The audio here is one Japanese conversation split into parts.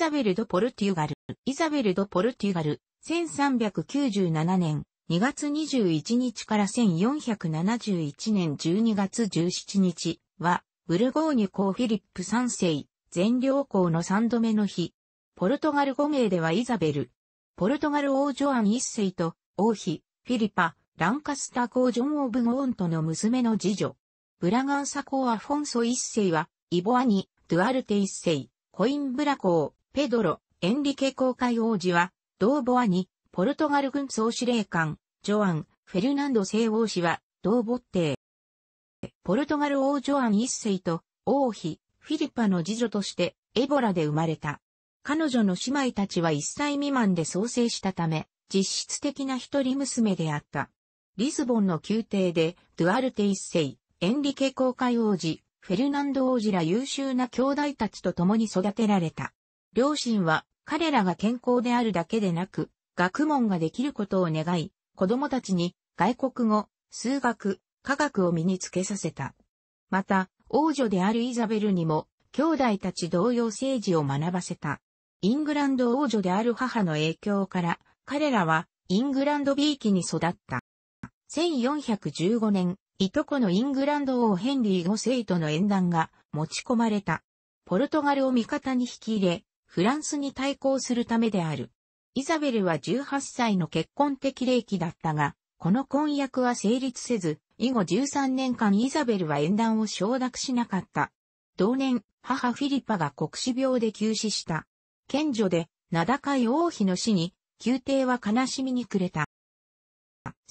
ザベル・ド・ポルテュガル、イザベル・ド・ポルテュガル、1397年2月21日から1471年12月17日は、ブルゴーニュ公フィリップ3世、全領公の3度目の日。ポルトガル5名ではイザベル、ポルトガル王ジョアン1世と、王妃、フィリパ、ランカスター公ジョン・オブ・ゴーントの娘の次女。ブラガンサ公アフォンソ1世は、イボアニ、ドゥアルテ1世、コインブラ公、ペドロ、エンリケ公会王子は、ドーボアに、ポルトガル軍総司令官、ジョアン、フェルナンド聖王子は、ドーボッテー。ポルトガル王ジョアン一世と、王妃、フィリパの次女として、エボラで生まれた。彼女の姉妹たちは1歳未満で創生したため、実質的な一人娘であった。リスボンの宮廷で、ドゥアルテ一世、エンリケ公会王子、フェルナンド王子ら優秀な兄弟たちと共に育てられた。両親は彼らが健康であるだけでなく、学問ができることを願い、子供たちに外国語、数学、科学を身につけさせた。また、王女であるイザベルにも、兄弟たち同様政治を学ばせた。イングランド王女である母の影響から、彼らはイングランドビーキに育った。1415年、いとこのイングランド王ヘンリー5世との縁談が持ち込まれた。ポルトガルを味方に引き入れ、フランスに対抗するためである。イザベルは18歳の結婚的齢期だったが、この婚約は成立せず、以後13年間イザベルは縁談を承諾しなかった。同年、母フィリパが国死病で急死した。賢女で、名高い王妃の死に、宮廷は悲しみに暮れた。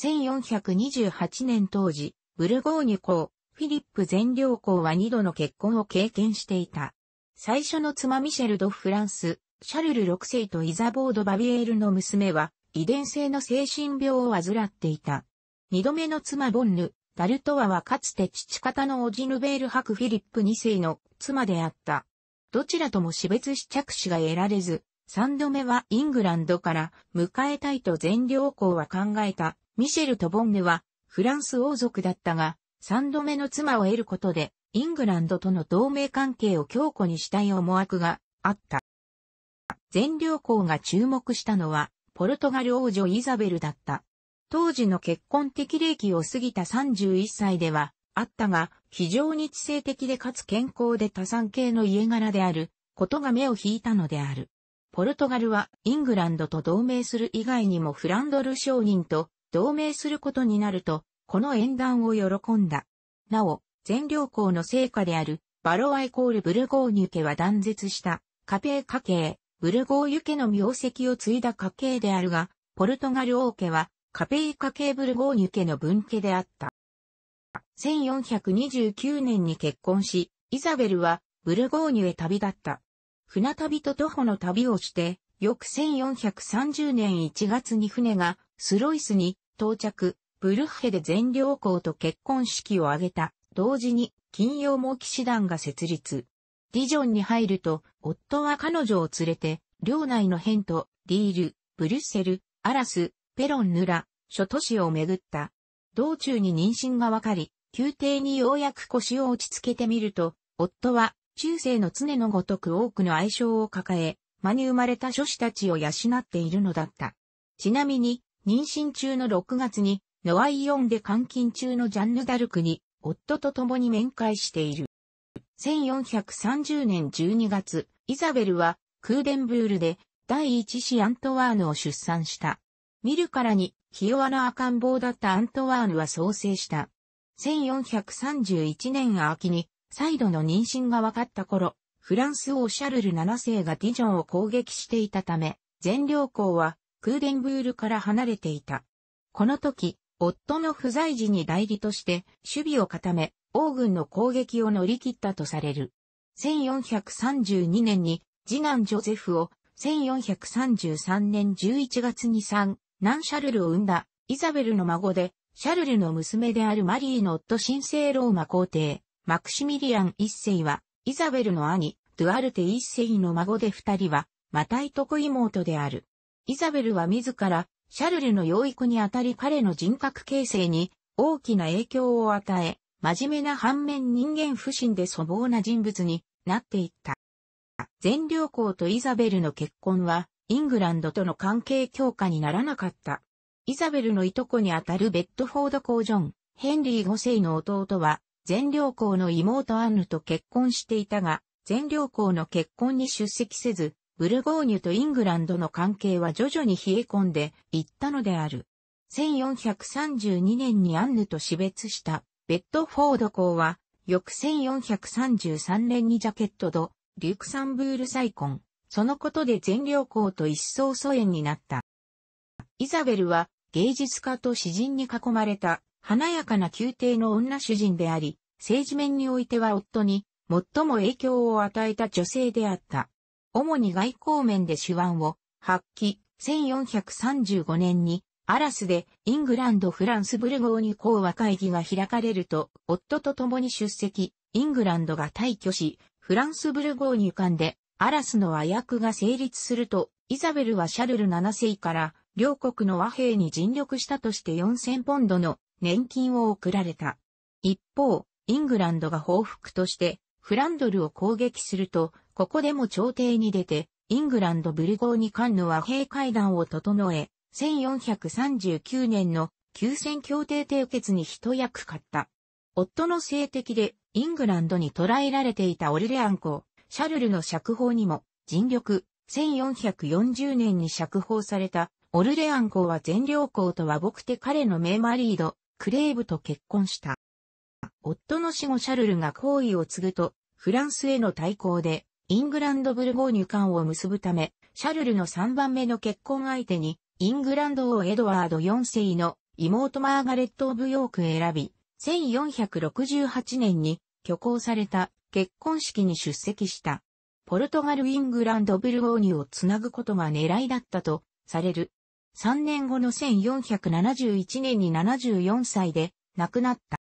1428年当時、ブルゴーニュ公、フィリップ全領公は2度の結婚を経験していた。最初の妻ミシェル・ド・フランス、シャルル6世とイザボード・バビエールの娘は、遺伝性の精神病を患っていた。二度目の妻ボンヌ、ダルトワはかつて父方のオジヌベール伯フィリップ2世の妻であった。どちらとも死別し着手が得られず、三度目はイングランドから迎えたいと全良校は考えた。ミシェルとボンヌはフランス王族だったが、三度目の妻を得ることでイングランドとの同盟関係を強固にしたい思惑があった。全領校が注目したのは、ポルトガル王女イザベルだった。当時の結婚適齢期を過ぎた31歳では、あったが、非常に知性的でかつ健康で多産系の家柄である、ことが目を引いたのである。ポルトガルはイングランドと同盟する以外にもフランドル商人と同盟することになると、この縁談を喜んだ。なお、全領校の成果である、バロアイコールブルゴーニュ家は断絶した、家系家系、ブルゴーユ家の名跡を継いだ家系であるが、ポルトガル王家は、カペイ家系ブルゴーニュ家の分家であった。1429年に結婚し、イザベルはブルゴーニュへ旅立った。船旅と徒歩の旅をして、翌1430年1月に船がスロイスに到着、ブルッヘで全領校と結婚式を挙げた。同時に金曜も騎士団が設立。ディジョンに入ると、夫は彼女を連れて、領内のヘント、ディール、ブリュッセル、アラス、ペロンヌラ、諸都市を巡った。道中に妊娠がわかり、宮廷にようやく腰を落ち着けてみると、夫は中世の常のごとく多くの愛称を抱え、間に生まれた諸子たちを養っているのだった。ちなみに、妊娠中の6月に、ノワイオンで監禁中のジャンヌ・ダルクに、夫と共に面会している。1430年12月、イザベルはクーデンブールで第一子アントワーヌを出産した。見るからに、ひ弱な赤ん坊だったアントワーヌは創生した。1431年秋に、再度の妊娠が分かった頃、フランス王シャルル7世がディジョンを攻撃していたため、全領校はクーデンブールから離れていた。この時、夫の不在時に代理として守備を固め、王軍の攻撃を乗り切ったとされる。1432年に次男ジョゼフを、1433年11月に産、男シャルルを生んだイザベルの孫で、シャルルの娘であるマリーの夫神聖ローマ皇帝、マクシミリアン一世は、イザベルの兄、ドゥアルテ一世の孫で二人は、またいとこ妹である。イザベルは自ら、シャルルの養育にあたり彼の人格形成に大きな影響を与え、真面目な反面人間不信で粗暴な人物になっていった。全良公とイザベルの結婚は、イングランドとの関係強化にならなかった。イザベルのいとこにあたるベッドフォード公ジョン、ヘンリー5世の弟は、全良公の妹アンヌと結婚していたが、全良公の結婚に出席せず、ブルゴーニュとイングランドの関係は徐々に冷え込んでいったのである。1432年にアンヌと死別したベッドフォード公は、翌1433年にジャケットド、リュクサンブール再婚、そのことで全領公と一層疎遠になった。イザベルは芸術家と詩人に囲まれた華やかな宮廷の女主人であり、政治面においては夫に最も影響を与えた女性であった。主に外交面で手腕を発揮、1435年にアラスでイングランド・フランス・ブルゴーニ講和会議が開かれると、夫と共に出席、イングランドが退去し、フランス・ブルゴーニュ間でアラスの和訳が成立すると、イザベルはシャルル7世から両国の和平に尽力したとして4000ポンドの年金を贈られた。一方、イングランドが報復としてフランドルを攻撃すると、ここでも朝廷に出て、イングランド・ブルゴーニ間の和平会談を整え、1439年の休戦協定締結に一役買った。夫の性的でイングランドに捕らえられていたオルレアン公、シャルルの釈放にも尽力、1440年に釈放されたオルレアン公は全領公と和睦て彼の名マリード、クレーブと結婚した。夫の死後シャルルが行為を継ぐと、フランスへの対抗で、イングランド・ブルゴーニュ間を結ぶため、シャルルの3番目の結婚相手に、イングランド王エドワード4世の妹マーガレット・オブ・ヨーク選び、1468年に挙行された結婚式に出席した。ポルトガル・イングランド・ブルゴーニュをつなぐことが狙いだったとされる。3年後の1471年に74歳で亡くなった。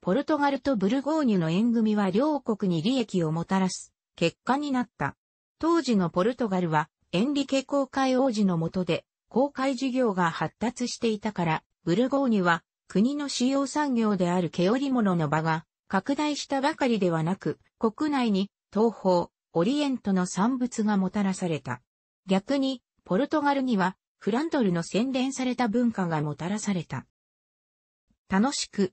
ポルトガルとブルゴーニュの縁組は両国に利益をもたらす結果になった。当時のポルトガルはエンリケ公会王子の下で公会事業が発達していたから、ブルゴーニュは国の主要産業である毛織物の場が拡大したばかりではなく、国内に東方、オリエントの産物がもたらされた。逆に、ポルトガルにはフランドルの洗練された文化がもたらされた。楽しく、